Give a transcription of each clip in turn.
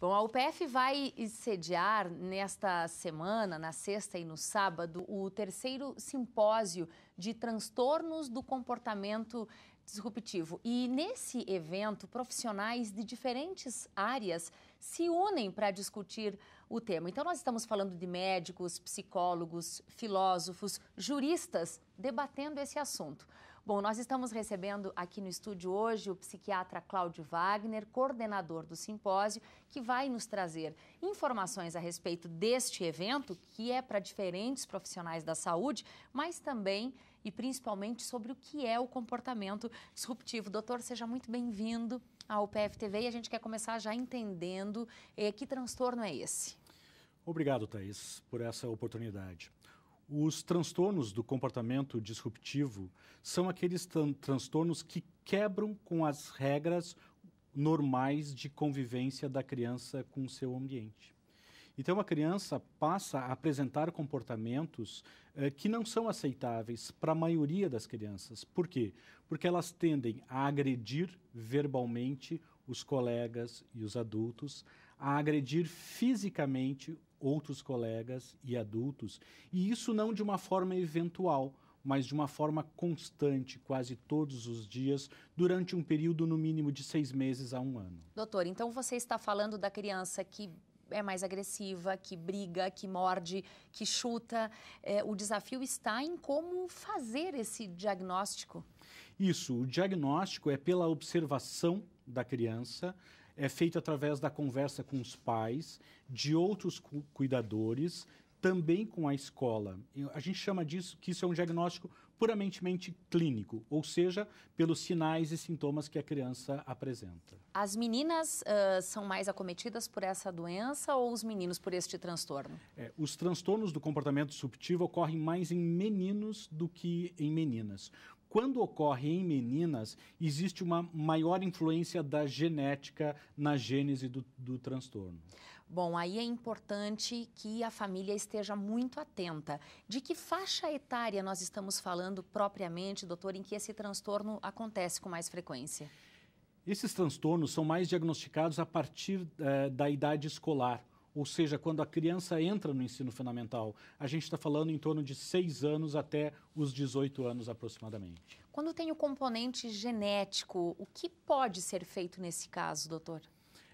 Bom, a UPF vai sediar nesta semana, na sexta e no sábado, o terceiro simpósio de transtornos do comportamento disruptivo. E nesse evento, profissionais de diferentes áreas se unem para discutir o tema. Então, nós estamos falando de médicos, psicólogos, filósofos, juristas debatendo esse assunto. Bom, nós estamos recebendo aqui no estúdio hoje o psiquiatra Cláudio Wagner, coordenador do simpósio, que vai nos trazer informações a respeito deste evento, que é para diferentes profissionais da saúde, mas também e principalmente sobre o que é o comportamento disruptivo. Doutor, seja muito bem-vindo ao PFTV e a gente quer começar já entendendo eh, que transtorno é esse. Obrigado, Thaís, por essa oportunidade. Os transtornos do comportamento disruptivo são aqueles tran transtornos que quebram com as regras normais de convivência da criança com o seu ambiente. Então, a criança passa a apresentar comportamentos eh, que não são aceitáveis para a maioria das crianças. Por quê? Porque elas tendem a agredir verbalmente os colegas e os adultos, a agredir fisicamente outros colegas e adultos, e isso não de uma forma eventual, mas de uma forma constante, quase todos os dias, durante um período no mínimo de seis meses a um ano. Doutor, então você está falando da criança que é mais agressiva, que briga, que morde, que chuta. É, o desafio está em como fazer esse diagnóstico. Isso, o diagnóstico é pela observação da criança, é feito através da conversa com os pais, de outros cu cuidadores, também com a escola. A gente chama disso que isso é um diagnóstico puramente clínico, ou seja, pelos sinais e sintomas que a criança apresenta. As meninas uh, são mais acometidas por essa doença ou os meninos por este transtorno? É, os transtornos do comportamento disruptivo ocorrem mais em meninos do que em meninas, quando ocorre em meninas, existe uma maior influência da genética na gênese do, do transtorno. Bom, aí é importante que a família esteja muito atenta. De que faixa etária nós estamos falando propriamente, doutor, em que esse transtorno acontece com mais frequência? Esses transtornos são mais diagnosticados a partir eh, da idade escolar ou seja, quando a criança entra no ensino fundamental. A gente está falando em torno de 6 anos até os 18 anos aproximadamente. Quando tem o componente genético, o que pode ser feito nesse caso, doutor?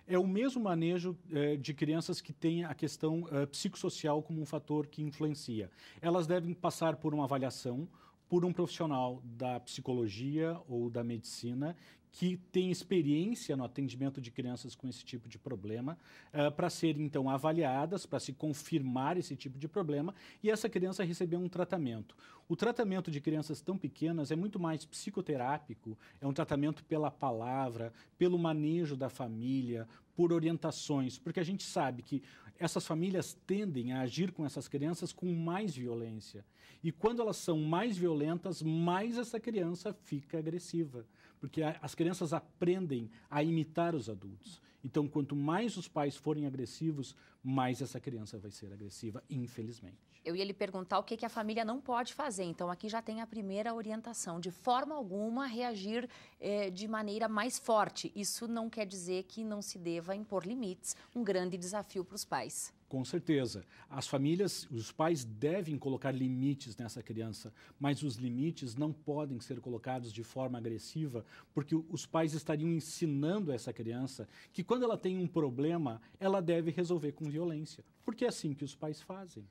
É o mesmo manejo eh, de crianças que têm a questão eh, psicossocial como um fator que influencia. Elas devem passar por uma avaliação por um profissional da psicologia ou da medicina que tem experiência no atendimento de crianças com esse tipo de problema, uh, eh, para serem então avaliadas, para se confirmar esse tipo de problema e essa criança receber um tratamento. O tratamento de crianças tão pequenas é muito mais psicoterápico, é um tratamento pela palavra, pelo manejo da família, por orientações, porque a gente sabe que essas famílias tendem a agir com essas crianças com mais violência. E quando elas são mais violentas, mais essa criança fica agressiva porque a, as crianças aprendem a imitar os adultos. Então, quanto mais os pais forem agressivos, mais essa criança vai ser agressiva, infelizmente. Eu ia lhe perguntar o que, que a família não pode fazer. Então, aqui já tem a primeira orientação. De forma alguma, reagir eh, de maneira mais forte. Isso não quer dizer que não se deva impor limites. Um grande desafio para os pais. Com certeza. As famílias, os pais devem colocar limites nessa criança, mas os limites não podem ser colocados de forma agressiva, porque os pais estariam ensinando essa criança que, quando ela tem um problema, ela deve resolver com violência, porque é assim que os pais fazem.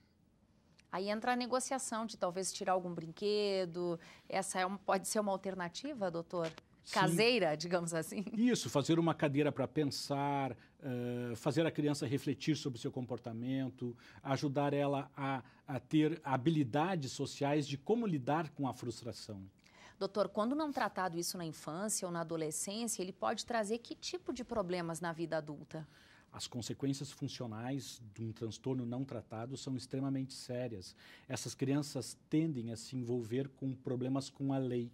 Aí entra a negociação de talvez tirar algum brinquedo. Essa é um, pode ser uma alternativa, doutor? Caseira, Sim. digamos assim? Isso, fazer uma cadeira para pensar, uh, fazer a criança refletir sobre o seu comportamento, ajudar ela a, a ter habilidades sociais de como lidar com a frustração. Doutor, quando não tratado isso na infância ou na adolescência, ele pode trazer que tipo de problemas na vida adulta? As consequências funcionais de um transtorno não tratado são extremamente sérias. Essas crianças tendem a se envolver com problemas com a lei,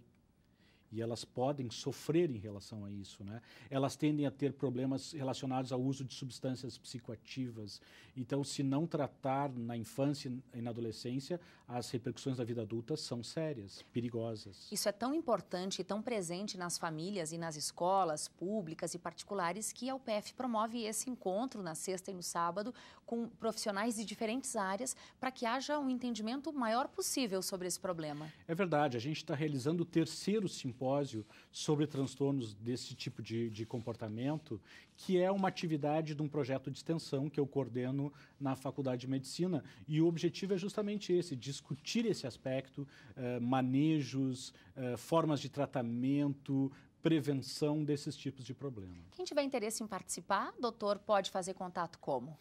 e elas podem sofrer em relação a isso. Né? Elas tendem a ter problemas relacionados ao uso de substâncias psicoativas. Então, se não tratar na infância e na adolescência, as repercussões da vida adulta são sérias, perigosas. Isso é tão importante e tão presente nas famílias e nas escolas públicas e particulares que a UPF promove esse encontro na sexta e no sábado com profissionais de diferentes áreas para que haja um entendimento maior possível sobre esse problema. É verdade, a gente está realizando o terceiro simpósio simpósio sobre transtornos desse tipo de, de comportamento, que é uma atividade de um projeto de extensão que eu coordeno na Faculdade de Medicina. E o objetivo é justamente esse: discutir esse aspecto, eh, manejos, eh, formas de tratamento, prevenção desses tipos de problemas. Quem tiver interesse em participar, doutor, pode fazer contato como?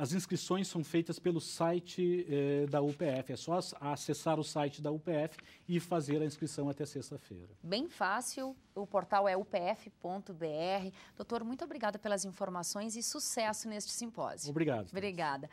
As inscrições são feitas pelo site eh, da UPF. É só acessar o site da UPF e fazer a inscrição até sexta-feira. Bem fácil. O portal é upf.br. Doutor, muito obrigada pelas informações e sucesso neste simpósio. Obrigado. Obrigada.